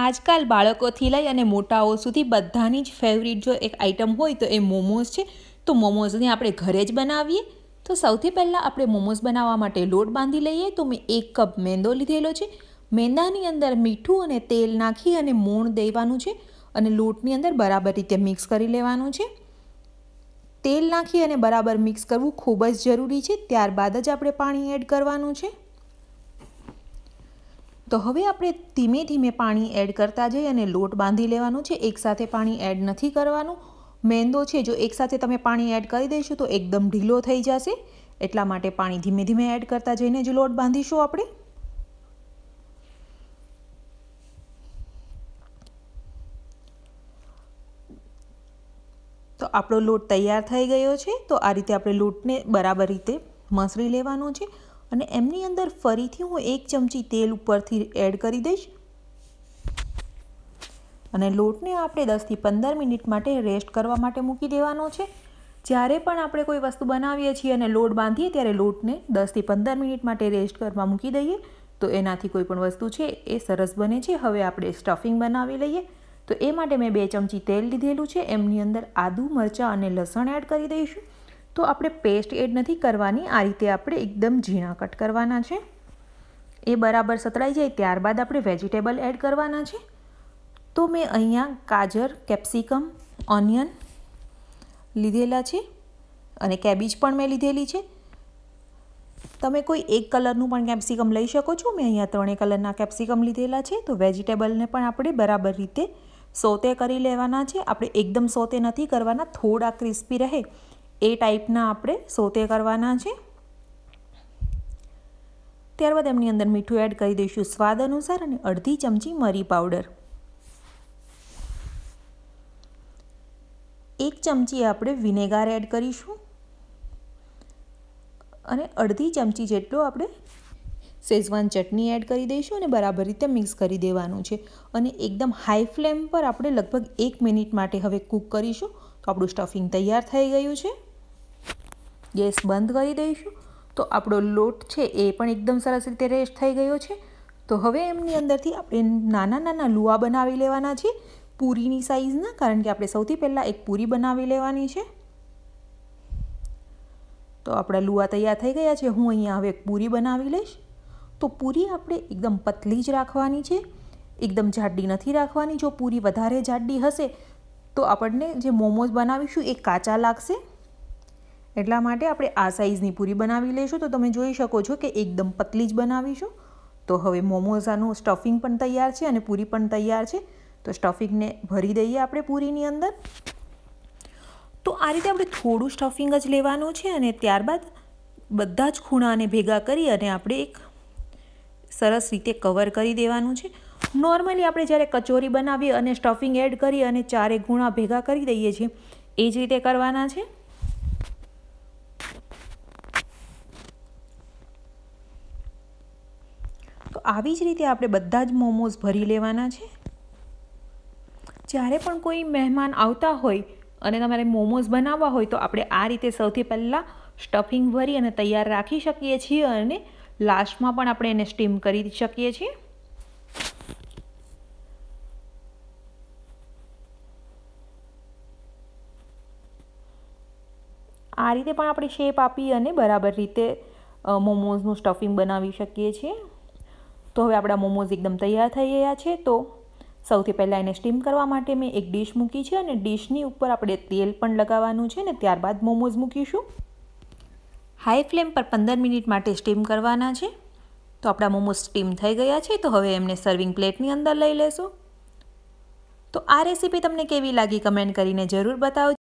આજકાલ બાળકોથી લઈ અને મોટાઓ સુધી બધાની જ ફેવરિટ જો એક આઇટમ હોય તો એ મોમોઝ છે તો મોમોઝને આપણે ઘરે જ બનાવીએ તો સૌથી પહેલાં આપણે મોમોઝ બનાવવા માટે લોટ બાંધી લઈએ તો મેં એક કપ મેંદો લીધેલો છે મેંદાની અંદર મીઠું અને તેલ નાખી અને મૂણ દેવાનું છે અને લોટની અંદર બરાબર રીતે મિક્સ કરી લેવાનું છે તેલ નાખી અને બરાબર મિક્સ કરવું ખૂબ જ જરૂરી છે ત્યારબાદ જ આપણે પાણી એડ કરવાનું છે તો હવે આપણે ધીમે ધીમે પાણી એડ કરતા જઈએ અને લોટ બાંધી લેવાનો છે એકસાથે પાણી એડ નથી કરવાનું મેંદો છે જો એકસાથે તમે પાણી એડ કરી દઈશું તો એકદમ ઢીલો થઈ જશે એટલા માટે પાણી ધીમે ધીમે એડ કરતા જઈને જ લોટ બાંધીશું આપણે તો આપણો લોટ તૈયાર થઈ ગયો છે તો આ રીતે આપણે લોટને બરાબર રીતે મસરી લેવાનો છે અને એમની અંદર ફરીથી હું એક ચમચી તેલ ઉપરથી એડ કરી દઈશ અને લોટને આપણે દસથી પંદર મિનિટ માટે રેસ્ટ કરવા માટે મૂકી દેવાનો છે જ્યારે પણ આપણે કોઈ વસ્તુ બનાવીએ છીએ અને લોટ બાંધીએ ત્યારે લોટને દસથી પંદર મિનિટ માટે રેસ્ટ કરવા મૂકી દઈએ તો એનાથી કોઈ પણ વસ્તુ છે એ સરસ બને છે હવે આપણે સ્ટફિંગ બનાવી લઈએ તો એ માટે મેં બે ચમચી તેલ લીધેલું છે એમની અંદર આદુ મરચાં અને લસણ એડ કરી દઈશું તો આપણે પેસ્ટ એડ નથી કરવાની આ રીતે આપણે એકદમ ઝીણા કટ કરવાના છે એ બરાબર સતળાઈ જાય ત્યારબાદ આપણે વેજીટેબલ એડ કરવાના છે તો મેં અહીંયા ગાજર કેપ્સિકમ ઓનિયન લીધેલા છે અને કેબીજ પણ મેં લીધેલી છે તમે કોઈ એક કલરનું પણ કેપ્સિકમ લઈ શકો છો મેં અહીંયા ત્રણેય કલરના કેપ્સિકમ લીધેલા છે તો વેજીટેબલને પણ આપણે બરાબર રીતે સોતે કરી લેવાના છે આપણે એકદમ સોતે નથી કરવાના થોડા ક્રિસ્પી રહે એ ટાઈપના આપણે સોતે કરવાના છે ત્યારબાદ એમની અંદર મીઠું એડ કરી દઈશું સ્વાદ અનુસાર અને અડધી ચમચી મરી પાવડર એક ચમચી આપણે વિનેગાર એડ કરીશું અને અડધી ચમચી જેટલો આપણે શેઝવાન ચટણી એડ કરી દઈશું અને બરાબર રીતે મિક્સ કરી દેવાનું છે અને એકદમ હાઈ ફ્લેમ પર આપણે લગભગ એક મિનિટ માટે હવે કૂક કરીશું તો આપણું સ્ટફિંગ તૈયાર થઈ ગયું છે ગેસ બંધ કરી દઈશું તો આપણો લોટ છે એ પણ એકદમ સરસ રીતે રેસ્ટ થઈ ગયો છે તો હવે એમની અંદરથી આપણે નાના નાના લુઆ બનાવી લેવાના છે પૂરીની સાઇઝના કારણ કે આપણે સૌથી પહેલાં એક પૂરી બનાવી લેવાની છે તો આપણા લુઆ તૈયાર થઈ ગયા છે હું અહીંયા હવે એક પૂરી બનાવી લઈશ તો પૂરી આપણે એકદમ પતલી જ રાખવાની છે એકદમ જાડી નથી રાખવાની જો પૂરી વધારે જાડી હશે તો આપણને જે મોમોઝ બનાવીશું એ કાચા લાગશે એટલા માટે આપણે આ સાઇઝની પૂરી બનાવી લઈશું તો તમે જોઈ શકો છો કે એકદમ પતલી જ બનાવીશું તો હવે મોમોઝાનું સ્ટફિંગ પણ તૈયાર છે અને પૂરી પણ તૈયાર છે તો સ્ટફિંગને ભરી દઈએ આપણે પૂરીની અંદર તો આ રીતે આપણે થોડું સ્ટફિંગ જ લેવાનું છે અને ત્યારબાદ બધા જ ખૂણાને ભેગા કરી અને આપણે એક સરસ રીતે કવર કરી દેવાનું છે નોર્મલી આપણે જ્યારે કચોરી બનાવી અને સ્ટફિંગ એડ કરી અને ચારે ખૂણા ભેગા કરી દઈએ છીએ એ જ રીતે કરવાના છે આવી જ રીતે આપણે બધા જ મોમોઝ ભરી લેવાના છે જ્યારે પણ કોઈ મહેમાન આવતા હોય અને તમારે મોમોઝ બનાવવા હોય તો આપણે આ રીતે સૌથી પહેલાં સ્ટફિંગ ભરી અને તૈયાર રાખી શકીએ છીએ અને લાસ્ટમાં પણ આપણે એને સ્ટીમ કરી શકીએ છીએ આ રીતે પણ આપણે શેપ આપી અને બરાબર રીતે મોમોઝનું સ્ટફિંગ બનાવી શકીએ છીએ તો હવે આપણા મોમોઝ એકદમ તૈયાર થઈ ગયા છે તો સૌથી પહેલાં એને સ્ટીમ કરવા માટે મેં એક ડીશ મૂકી છે અને ડીશની ઉપર આપણે તેલ પણ લગાવવાનું છે ને ત્યારબાદ મોમોઝ મૂકીશું હાઈ ફ્લેમ પર પંદર મિનિટ માટે સ્ટીમ કરવાના છે તો આપણા મોમોઝ સ્ટીમ થઈ ગયા છે તો હવે એમને સર્વિંગ પ્લેટની અંદર લઈ લેશું તો આ રેસીપી તમને કેવી લાગી કમેન્ટ કરીને જરૂર બતાવજો